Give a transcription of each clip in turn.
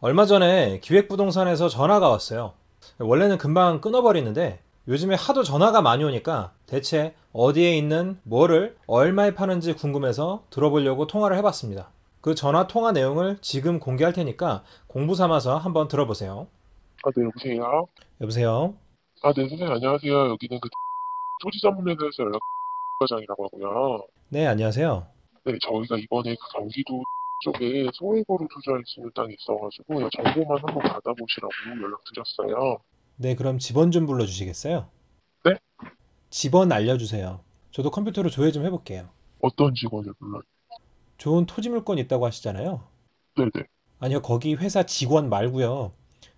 얼마 전에 기획부동산에서 전화가 왔어요. 원래는 금방 끊어버리는데 요즘에 하도 전화가 많이 오니까 대체 어디에 있는 뭐를 얼마에 파는지 궁금해서 들어보려고 통화를 해봤습니다. 그 전화 통화 내용을 지금 공개할 테니까 공부 삼아서 한번 들어보세요. 아, 네, 여보세요? 여보세요? 아, 네, 선생님 안녕하세요. 여기는 그 토지 자문 회사에서 연락 과장이라고 하고요. 네, 안녕하세요. 네, 저희가 이번에 그 경기도 쪽에 소액으로 투자했을 땅이 있어가지고 정보만 한번 받아보시라고 연락드렸어요. 네, 그럼 집원 좀 불러주시겠어요? 네? 집원 알려주세요. 저도 컴퓨터로 조회 좀 해볼게요. 어떤 직원을 불러요? 좋은 토지 물건 있다고 하시잖아요. 네네. 아니요, 거기 회사 직원 말고요.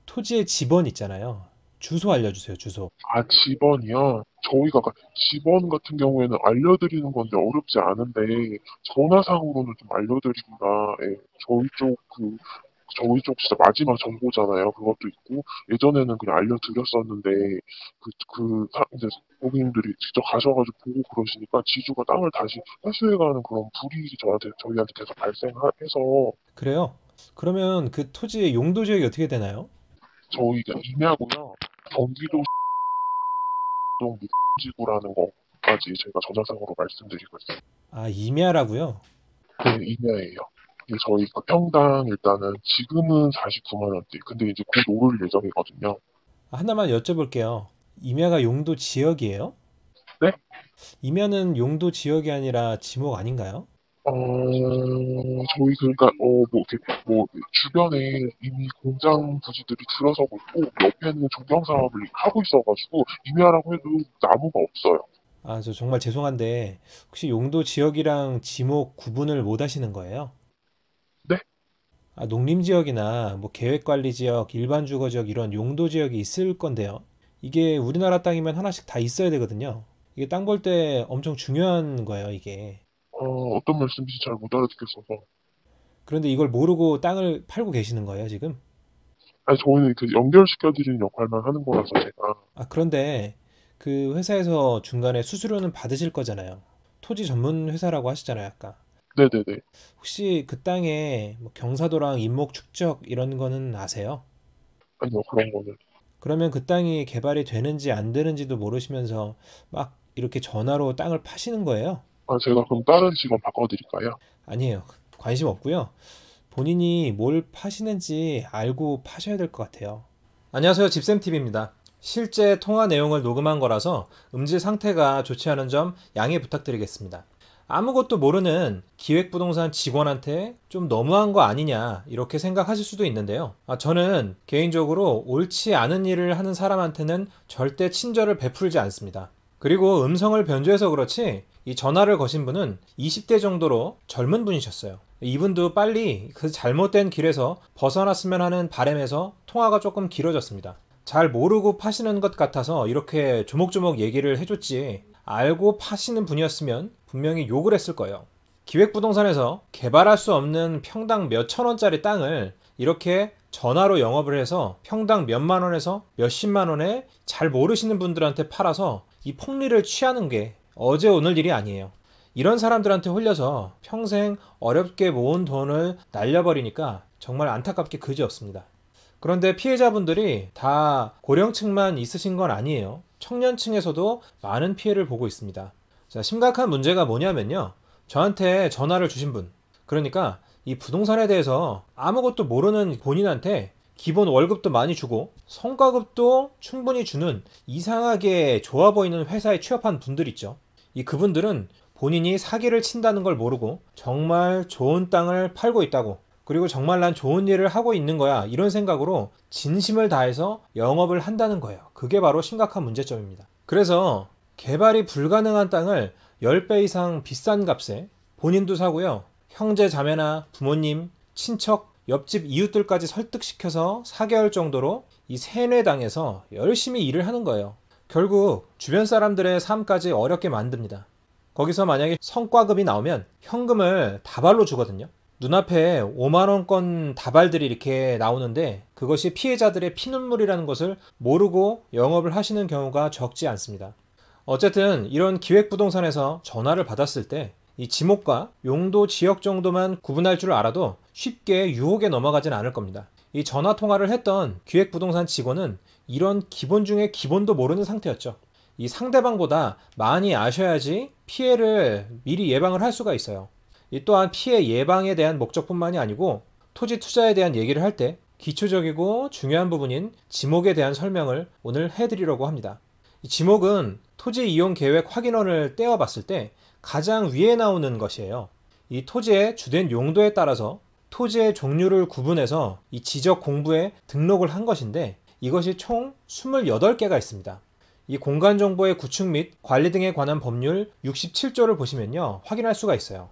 토지에 집원 있잖아요. 주소 알려주세요, 주소. 아, 집원이요? 저희가 집원 같은 경우에는 알려드리는 건데 어렵지 않은데 전화상으로는 좀 알려드리기가 예, 저희 쪽 그 저희 쪽 진짜 마지막 정보잖아요. 그것도 있고 예전에는 그냥 알려드렸었는데 그그 그, 그 이제 고객님들이 직접 가셔가지고 보고 그러시니까 지주가 땅을 다시 회수해가는 그런 불이익이 저한테 저희한테 계속 발생해서 그래요. 그러면 그 토지의 용도 지역이 어떻게 되나요? 저희가 임야고요. 경기도 동 지구라는 것까지 제가 전화상으로 말씀드리고 있습니아 임야라고요? 네 임야예요. 저희가 그 평당 일단은 지금은 49만 원대. 근데 이제 곧 오를 예정이거든요. 하나만 여쭤볼게요. 임야가 용도 지역이에요? 네? 임야는 용도 지역이 아니라 지목 아닌가요? 어, 저희 그러니까 어, 뭐 이렇게 뭐 주변에 이미 공장 부지들이 들어서고 있고 옆에는 조경 사업을 하고 있어가지고 임야라고 해도 나무가 없어요. 아, 저 정말 죄송한데 혹시 용도 지역이랑 지목 구분을 못 하시는 거예요? 네? 아, 농림 지역이나 뭐 계획 관리 지역, 일반 주거 지역 이런 용도 지역이 있을 건데요. 이게 우리나라 땅이면 하나씩 다 있어야 되거든요. 이게 땅 볼 때 엄청 중요한 거예요, 이게. 어, 어떤 말씀인지 잘 못 알아듣겠어서. 그런데 이걸 모르고 땅을 팔고 계시는 거예요, 지금? 아니, 저희는 그 연결시켜드리는 역할만 하는 거라서 제가. 아, 그런데 그 회사에서 중간에 수수료는 받으실 거잖아요. 토지 전문 회사라고 하시잖아요, 아까. 네네네. 혹시 그 땅에 뭐 경사도랑 임목 축적 이런 거는 아세요? 아니요, 그런 거는. 그러면 그 땅이 개발이 되는지 안 되는지도 모르시면서 막 이렇게 전화로 땅을 파시는 거예요? 아, 제가 그럼 다른 직원 바꿔드릴까요? 아니에요. 관심 없고요. 본인이 뭘 파시는지 알고 파셔야 될 것 같아요. 안녕하세요. 집쌤TV입니다. 실제 통화 내용을 녹음한 거라서 음질 상태가 좋지 않은 점 양해 부탁드리겠습니다. 아무것도 모르는 기획부동산 직원한테 좀 너무한 거 아니냐 이렇게 생각하실 수도 있는데요. 아, 저는 개인적으로 옳지 않은 일을 하는 사람한테는 절대 친절을 베풀지 않습니다. 그리고 음성을 변조해서 그렇지 이 전화를 거신 분은 20대 정도로 젊은 분이셨어요. 이분도 빨리 그 잘못된 길에서 벗어났으면 하는 바램에서 통화가 조금 길어졌습니다. 잘 모르고 파시는 것 같아서 이렇게 조목조목 얘기를 해줬지 알고 파시는 분이었으면 분명히 욕을 했을 거예요. 기획부동산에서 개발할 수 없는 평당 몇천 원짜리 땅을 이렇게 전화로 영업을 해서 평당 몇만 원에서 몇십만 원에 잘 모르시는 분들한테 팔아서 이 폭리를 취하는 게 어제 오늘 일이 아니에요. 이런 사람들한테 홀려서 평생 어렵게 모은 돈을 날려버리니까 정말 안타깝게 그지 없습니다. 그런데 피해자분들이 다 고령층만 있으신 건 아니에요. 청년층에서도 많은 피해를 보고 있습니다. 자, 심각한 문제가 뭐냐면요. 저한테 전화를 주신 분. 그러니까 이 부동산에 대해서 아무것도 모르는 본인한테 기본 월급도 많이 주고 성과급도 충분히 주는 이상하게 좋아 보이는 회사에 취업한 분들 있죠. 이 그분들은 본인이 사기를 친다는 걸 모르고 정말 좋은 땅을 팔고 있다고 그리고 정말 난 좋은 일을 하고 있는 거야 이런 생각으로 진심을 다해서 영업을 한다는 거예요. 그게 바로 심각한 문제점입니다. 그래서 개발이 불가능한 땅을 10배 이상 비싼 값에 본인도 사고요. 형제, 자매나 부모님, 친척 옆집 이웃들까지 설득시켜서 4개월 정도로 이세뇌당해서 열심히 일을 하는 거예요. 결국 주변 사람들의 삶까지 어렵게 만듭니다. 거기서 만약에 성과급이 나오면 현금을 다발로 주거든요. 눈앞에 5만원권 다발들이 이렇게 나오는데 그것이 피해자들의 피눈물이라는 것을 모르고 영업을 하시는 경우가 적지 않습니다. 어쨌든 이런 기획부동산에서 전화를 받았을 때 이 지목과 용도 지역 정도만 구분할 줄 알아도 쉽게 유혹에 넘어가진 않을 겁니다. 이 전화 통화를 했던 기획부동산 직원은 이런 기본 중에 기본도 모르는 상태였죠. 이 상대방보다 많이 아셔야지 피해를 미리 예방을 할 수가 있어요. 이 또한 피해 예방에 대한 목적뿐만이 아니고 토지 투자에 대한 얘기를 할 때 기초적이고 중요한 부분인 지목에 대한 설명을 오늘 해드리려고 합니다. 이 지목은 토지 이용 계획 확인원을 떼어봤을 때 가장 위에 나오는 것이에요. 이 토지의 주된 용도에 따라서 토지의 종류를 구분해서 이 지적 공부에 등록을 한 것인데 이것이 총 28개가 있습니다. 이 공간 정보의 구축 및 관리 등에 관한 법률 67조를 보시면요. 확인할 수가 있어요.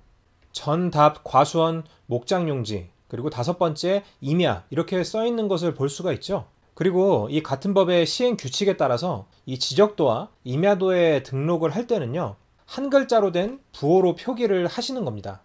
전답, 과수원, 목장용지, 그리고 다섯 번째 임야 이렇게 써 있는 것을 볼 수가 있죠. 그리고 이 같은 법의 시행 규칙에 따라서 이 지적도와 임야도에 등록을 할 때는요. 한 글자로 된 부호로 표기를 하시는 겁니다.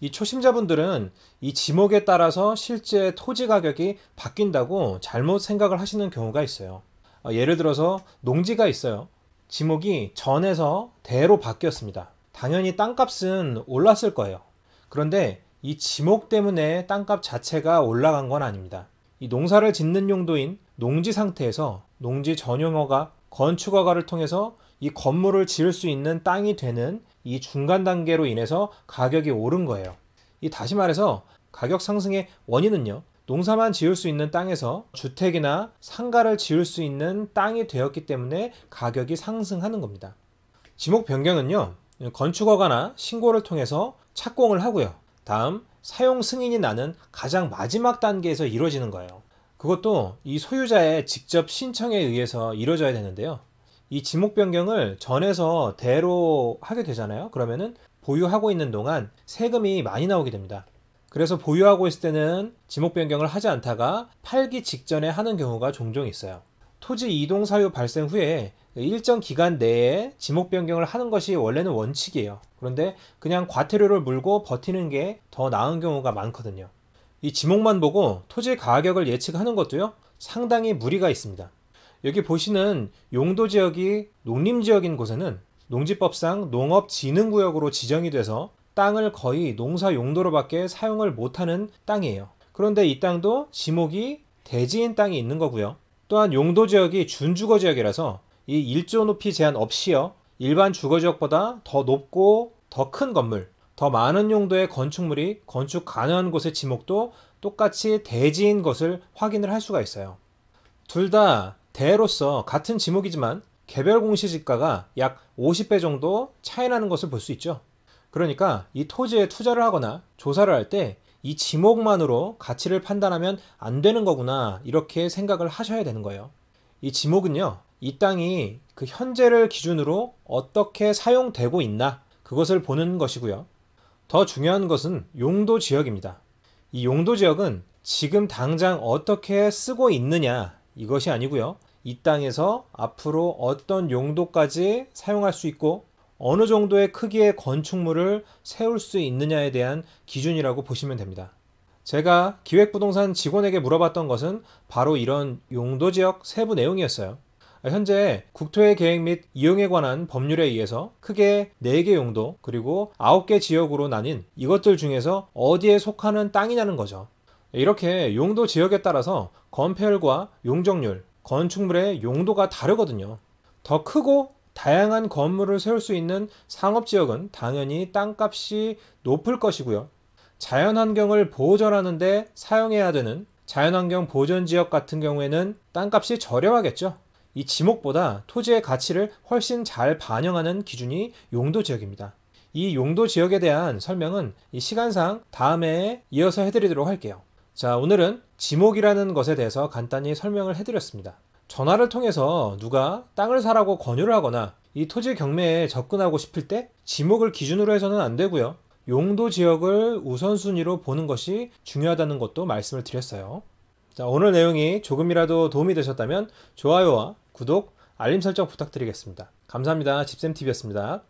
이 초심자분들은 이 지목에 따라서 실제 토지 가격이 바뀐다고 잘못 생각을 하시는 경우가 있어요. 어, 예를 들어서 농지가 있어요. 지목이 전에서 대로 바뀌었습니다. 당연히 땅값은 올랐을 거예요. 그런데 이 지목 때문에 땅값 자체가 올라간 건 아닙니다. 이 농사를 짓는 용도인 농지 상태에서 농지 전용허가 건축허가를 통해서 이 건물을 지을 수 있는 땅이 되는 이 중간 단계로 인해서 가격이 오른 거예요. 이 다시 말해서 가격 상승의 원인은요. 농사만 지을 수 있는 땅에서 주택이나 상가를 지을 수 있는 땅이 되었기 때문에 가격이 상승하는 겁니다. 지목 변경은요. 건축허가나 신고를 통해서 착공을 하고요. 다음 사용 승인이 나는 가장 마지막 단계에서 이루어지는 거예요. 그것도 이 소유자의 직접 신청에 의해서 이루어져야 되는데요. 이 지목 변경을 전에서 대로 하게 되잖아요. 그러면은 보유하고 있는 동안 세금이 많이 나오게 됩니다. 그래서 보유하고 있을 때는 지목 변경을 하지 않다가 팔기 직전에 하는 경우가 종종 있어요. 토지 이동 사유 발생 후에 일정 기간 내에 지목 변경을 하는 것이 원래는 원칙이에요. 그런데 그냥 과태료를 물고 버티는 게 더 나은 경우가 많거든요. 이 지목만 보고 토지 가격을 예측하는 것도요, 상당히 무리가 있습니다. 여기 보시는 용도 지역이 농림 지역인 곳에는 농지법상 농업진흥구역으로 지정이 돼서 땅을 거의 농사 용도로밖에 사용을 못하는 땅이에요. 그런데 이 땅도 지목이 대지인 땅이 있는 거고요. 또한 용도 지역이 준주거 지역이라서 이일조 높이 제한 없이요. 일반 주거 지역보다 더 높고 더 큰 건물, 더 많은 용도의 건축물이 건축 가능한 곳의 지목도 똑같이 대지인 것을 확인을 할 수가 있어요. 둘다 대로서 같은 지목이지만 개별 공시지가가 약 50배 정도 차이나는 것을 볼 수 있죠. 그러니까 이 토지에 투자를 하거나 조사를 할 때 이 지목만으로 가치를 판단하면 안 되는 거구나 이렇게 생각을 하셔야 되는 거예요. 이 지목은요. 이 땅이 그 현재를 기준으로 어떻게 사용되고 있나 그것을 보는 것이고요. 더 중요한 것은 용도 지역입니다. 이 용도 지역은 지금 당장 어떻게 쓰고 있느냐 이것이 아니고요. 이 땅에서 앞으로 어떤 용도까지 사용할 수 있고 어느 정도의 크기의 건축물을 세울 수 있느냐에 대한 기준이라고 보시면 됩니다. 제가 기획부동산 직원에게 물어봤던 것은 바로 이런 용도지역 세부 내용이었어요. 현재 국토의 계획 및 이용에 관한 법률에 의해서 크게 4개 용도 그리고 9개 지역으로 나뉜 이것들 중에서 어디에 속하는 땅이냐는 거죠. 이렇게 용도 지역에 따라서 건폐율과 용적률, 건축물의 용도가 다르거든요. 더 크고 다양한 건물을 세울 수 있는 상업 지역은 당연히 땅값이 높을 것이고요. 자연환경을 보존하는데 사용해야 되는 자연환경 보존 지역 같은 경우에는 땅값이 저렴하겠죠. 이 지목보다 토지의 가치를 훨씬 잘 반영하는 기준이 용도 지역입니다. 이 용도 지역에 대한 설명은 이 시간상 다음에 이어서 해드리도록 할게요. 자, 오늘은 지목이라는 것에 대해서 간단히 설명을 해드렸습니다. 전화를 통해서 누가 땅을 사라고 권유를 하거나 이 토지 경매에 접근하고 싶을 때 지목을 기준으로 해서는 안 되고요. 용도 지역을 우선순위로 보는 것이 중요하다는 것도 말씀을 드렸어요. 자, 오늘 내용이 조금이라도 도움이 되셨다면 좋아요와 구독, 알림 설정 부탁드리겠습니다. 감사합니다. 집쌤TV였습니다.